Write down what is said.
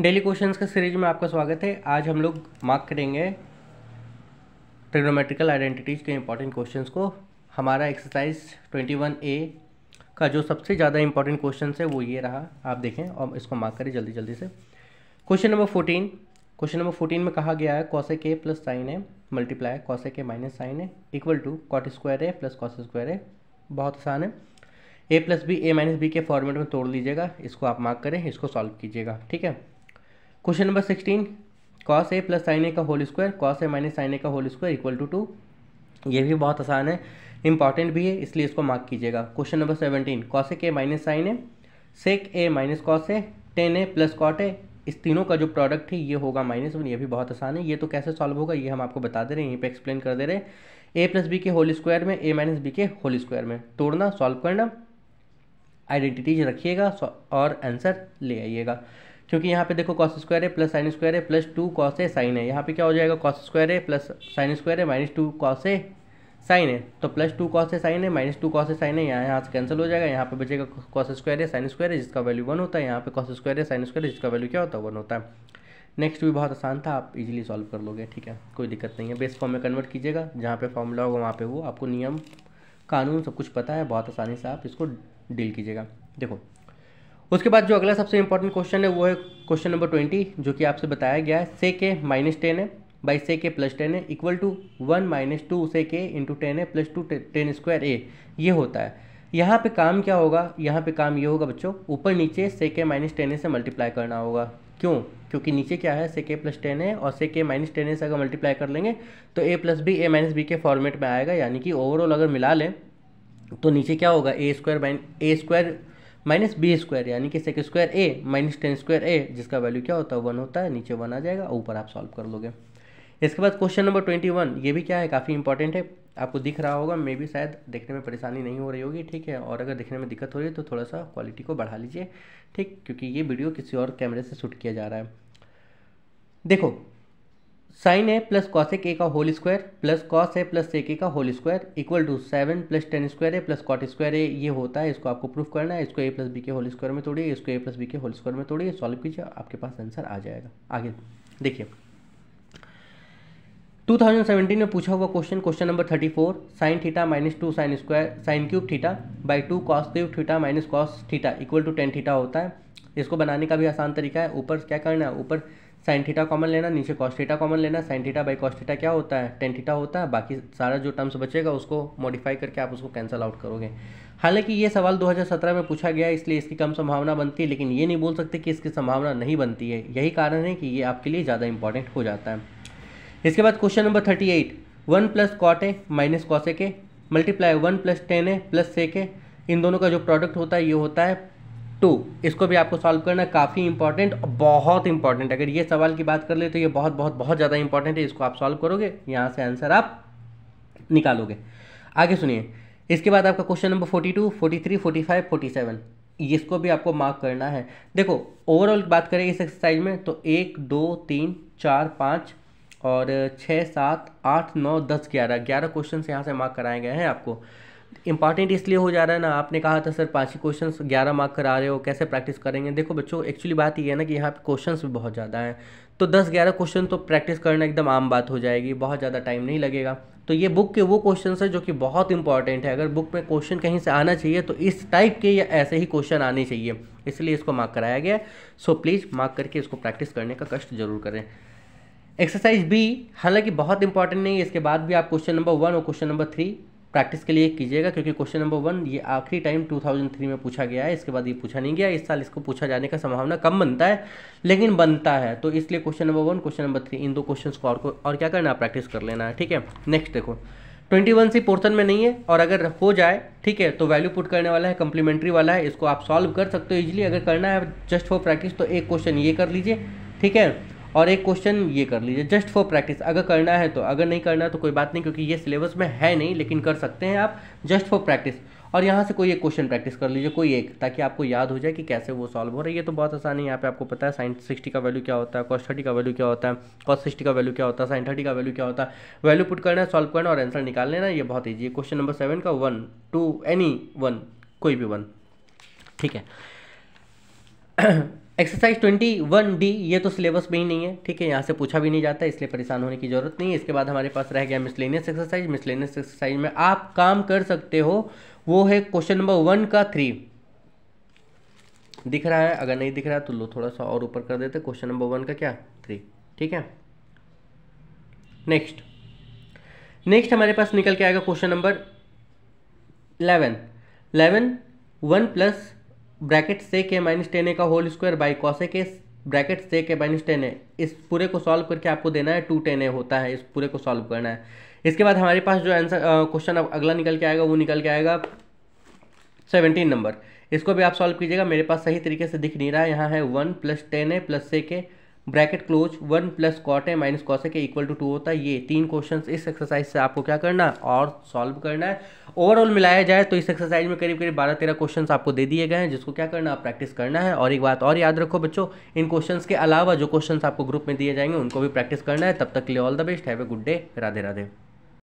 daily questions का series में आपका स्वागत है आज हम लोग मार्क करेंगे ट्रिग्नोमेट्रिकल आइडेंटिटीज़ के इंपॉर्टेंट क्वेश्चंस को हमारा एक्सरसाइज 21 ए का जो सबसे ज़्यादा इंपॉर्टेंट क्वेश्चन है वो ये रहा आप देखें और इसको मार्क करें जल्दी जल्दी से question number fourteen question number fourteen में कहा गया है कौसे के प्लस साइन है multiply cosec minus sine है इक्वल टू कॉट स्क्वायर है प्लस कॉस स्क्वायर है बहुत आसान है A plus B A minus B के फॉर्मेट में तोड़ लीजिएगा इसको आप मार्क करें इसको सॉल्व कीजिएगा ठीक है question number sixteen cos A plus sine A का whole square cos A minus sine A का whole square equal to two ये भी बहुत आसान है इंपॉर्टेंट भी है इसलिए इसको मार्क कीजिएगा question number seventeen cos A minus sine A sec A minus cos A tan A plus cot A इस तीनों का जो प्रोडक्ट है ये होगा माइनस वन ये भी बहुत आसान है ये तो कैसे सॉल्व होगा ये हम आपको बता दे रहे हैं यहीं पे एक्सप्लेन कर दे रहे हैं ए प्लस बी के होल स्क्वायर में ए माइनस बी के होल स्क्वायर में तोड़ना सॉल्व करना आइडेंटिटीज रखिएगा और आंसर ले आइएगा क्योंकि यहाँ पे देखो कॉस स्क्वायर है प्लस साइन स्क्वायर है plus two cos A sine है यहाँ पे क्या हो जाएगा कॉस स्क्वायर है प्लस साइन स्क्वायर है minus two cos A sine है तो plus two cos A sine है minus two cos A sine है यहाँ यहाँ से कैंसिल हो जाएगा यहाँ पे बचेगा कॉस स्क्वायर है साइन स्क्वायर है जिसका वैल्यू वन होता है यहाँ पे कॉस स्क्वायर है साइन स्क्वायर है जिसका वैल्यू क्या होता है वन होता है नेक्स्ट भी बहुत आसान था आप इजीली सॉल्व कर लोगे ठीक है कोई दिक्कत नहीं है बेस फॉर्म में कन्वर्ट कीजिएगा जहाँ पे फॉर्मूला होगा वहाँ पे वो आपको नियम कानून सब कुछ पता है बहुत आसानी से आप इसको डील कीजिएगा देखो उसके बाद जो अगला सबसे इंपॉर्टेंट क्वेश्चन है वो है क्वेश्चन नंबर ट्वेंटी जो कि आपसे बताया गया है से के माइनस टेन है by sec plus tan है equal to one minus two sec into tan है plus two tan square A ये होता है यहाँ पे काम क्या होगा यहाँ पे काम ये होगा बच्चों ऊपर नीचे से के माइनस टेन से मल्टीप्लाई करना होगा क्यों क्योंकि नीचे क्या है से के प्लस टेन है और से के माइनस टेन से अगर मल्टीप्लाई कर लेंगे तो A plus B A minus B के फॉर्मेट में आएगा यानी कि ओवरऑल अगर मिला लें तो नीचे क्या होगा A square minus A square minus B square यानी कि sec square A minus tan square A जिसका वैल्यू क्या होता है वन होता है नीचे वन आ जाएगा और ऊपर आप सॉल्व कर लोगे इसके बाद क्वेश्चन नंबर ट्वेंटी वन ये भी क्या है काफ़ी इंपॉर्टेंट है आपको दिख रहा होगा मे भी शायद देखने में परेशानी नहीं हो रही होगी ठीक है और अगर देखने में दिक्कत हो रही है तो थोड़ा सा क्वालिटी को बढ़ा लीजिए ठीक क्योंकि ये वीडियो किसी और कैमरे से शूट किया जा रहा है देखो sine A plus cos A का whole square plus cos A plus A A का whole square equal to seven plus tan square A plus cot square A ये होता है इसको आपको प्रूफ करना है इसको ए प्लस बी के होल स्क्वायर में तोड़िए इसको ए प्लस बी के होल स्क्वायर में तोड़िए सॉल्व कीजिए आपके पास आंसर आ जाएगा आगे देखिए 2017 में पूछा हुआ question question number 34 sine theta minus two sine square sine cube theta by two cos cube theta minus cos theta equal to tan theta होता है इसको बनाने का भी आसान तरीका है ऊपर क्या करना है ऊपर साइन थीटा कॉमन लेना नीचे कॉस्टेटा कॉमन लेना साइन थीटा बाई कॉस्टेटा क्या होता है टेन थीटा होता है बाकी सारा जो टर्म्स बचेगा उसको मॉडिफाई करके आप उसको कैंसिल आउट करोगे हालांकि ये सवाल 2017 में पूछा गया इसलिए इसकी कम संभावना बनती है लेकिन ये नहीं बोल सकते कि इसकी संभावना नहीं बनती है यही कारण है कि ये आपके लिए ज़्यादा इंपॉर्टेंट हो जाता है इसके बाद question number thirty eight one plus cot A minus cosec multiply one plus tan A plus sec इन दोनों का जो प्रोडक्ट होता है ये होता है टू इसको भी आपको सॉल्व करना काफ़ी इंपॉर्टेंट बहुत इंपॉर्टेंट अगर ये सवाल की बात कर ले तो ये बहुत बहुत बहुत ज़्यादा इंपॉर्टेंट है इसको आप सॉल्व करोगे यहाँ से आंसर आप निकालोगे आगे सुनिए इसके बाद आपका question number forty two forty three forty five forty seven इसको भी आपको मार्क करना है देखो ओवरऑल बात करें इस एक्सरसाइज में तो एक दो तीन चार पाँच और छः सात आठ नौ दस ग्यारह ग्यारह क्वेश्चन यहाँ से मार्क कराए गए हैं आपको इंपॉर्टेंट इसलिए हो जा रहा है ना आपने कहा था सर पाँच ही क्वेश्चन ग्यारह मार्क करा रहे हो कैसे प्रैक्टिस करेंगे देखो बच्चों एक्चुअली बात ये है ना कि यहाँ पे क्वेश्चन भी बहुत ज़्यादा हैं तो दस ग्यारह क्वेश्चन तो प्रैक्टिस करना एकदम आम बात हो जाएगी बहुत ज़्यादा टाइम नहीं लगेगा तो ये बुक के वो क्वेश्चन है जो कि बहुत इंपॉर्टेंट है अगर बुक में क्वेश्चन कहीं से आना चाहिए तो इस टाइप के या ऐसे ही क्वेश्चन आने चाहिए इसलिए इसको मार्क कराया गया सो प्लीज़ मार्क करके इसको प्रैक्टिस करने का कष्ट जरूर करें एक्सरसाइज बी हालांकि बहुत इंपॉर्टेंट नहीं है इसके बाद भी आप क्वेश्चन नंबर वन और क्वेश्चन नंबर थ्री प्रैक्टिस के लिए कीजिएगा क्योंकि क्वेश्चन नंबर वन ये आखिरी टाइम 2003 में पूछा गया है इसके बाद ये पूछा नहीं गया इस साल इसको पूछा जाने का संभावना कम बनता है लेकिन बनता है तो इसलिए question number one question number three इन दो क्वेश्चन को और, और क्या करना है प्रैक्टिस कर लेना है ठीक है नेक्स्ट देखो ट्वेंटी वन सी पोर्सन में नहीं है और अगर हो जाए ठीक है तो वैल्यू पुट करने वाला है कम्प्लीमेंट्री वाला है इसको आप सॉल्व कर सकते हो ईजिली अगर करना है जस्ट फॉर प्रैक्टिस तो एक क्वेश्चन ये कर लीजिए ठीक है और एक क्वेश्चन ये कर लीजिए जस्ट फॉर प्रैक्टिस अगर करना है तो अगर नहीं करना तो कोई बात नहीं क्योंकि ये सिलेबस में है नहीं लेकिन कर सकते हैं आप जस्ट फॉर प्रैक्टिस और यहाँ से कोई एक क्वेश्चन प्रैक्टिस कर लीजिए कोई एक ताकि आपको याद हो जाए कि कैसे वो सॉल्व हो रही है तो बहुत आसान है यहाँ पे आपको पता है साइन सिक्सटी का वैल्यू क्या होता है कॉस थर्टी का वैल्यू क्या होता है कॉस सिक्सटी का वैल्यू क्या होता है साइन थर्टी का वैल्यू क्या होता है वैल्यू पुट करना है सॉल्व करना और आंसर निकाल लेना ये बहुत ईजी है क्वेश्चन नंबर सेवन का वन टू एनी वन कोई भी वन ठीक है एक्सरसाइज ट्वेंटी वन डी ये तो सिलेबस में ही नहीं है ठीक है यहाँ से पूछा भी नहीं जाता इसलिए परेशान होने की ज़रूरत नहीं है इसके बाद हमारे पास रह गया मिसलेनियस एक्सरसाइज मिसलेनियस एक्सरसाइज में आप काम कर सकते हो वो है क्वेश्चन नंबर वन का थ्री दिख रहा है अगर नहीं दिख रहा है तो लो थोड़ा सा और ऊपर कर देते क्वेश्चन नंबर वन का क्या थ्री ठीक है नेक्स्ट नेक्स्ट हमारे पास निकल के आएगा question number eleven eleven one plus bracket sec minus ten ए का होल स्क्वायर बाई कॉसे के bracket sec minus ten ए इस पूरे को सॉल्व करके आपको देना है टू टेन ए होता है इस पूरे को सॉल्व करना है इसके बाद हमारे पास जो आंसर क्वेश्चन अगला निकल के आएगा वो निकल के आएगा सेवनटीन नंबर इसको भी आप सॉल्व कीजिएगा मेरे पास सही तरीके से दिख नहीं रहा है यहाँ है one plus tan A plus sec bracket close one plus cot है minus cosec equal to two होता है ये तीन क्वेश्चन इस एक्सरसाइज से आपको क्या करना है और सॉल्व करना है ओवरऑल मिलाया जाए तो इस एक्सरसाइज में करीब करीब बारह तेरह क्वेश्चन आपको दे दिए गए हैं जिसको क्या करना है आप प्रैक्टिस करना है और एक बात और याद रखो बच्चों इन क्वेश्चन के अलावा जो क्वेश्चन आपको ग्रुप में दिए जाएंगे उनको भी प्रैक्टिस करना है तब तक के लिए all the best have a good day Radhe Radhe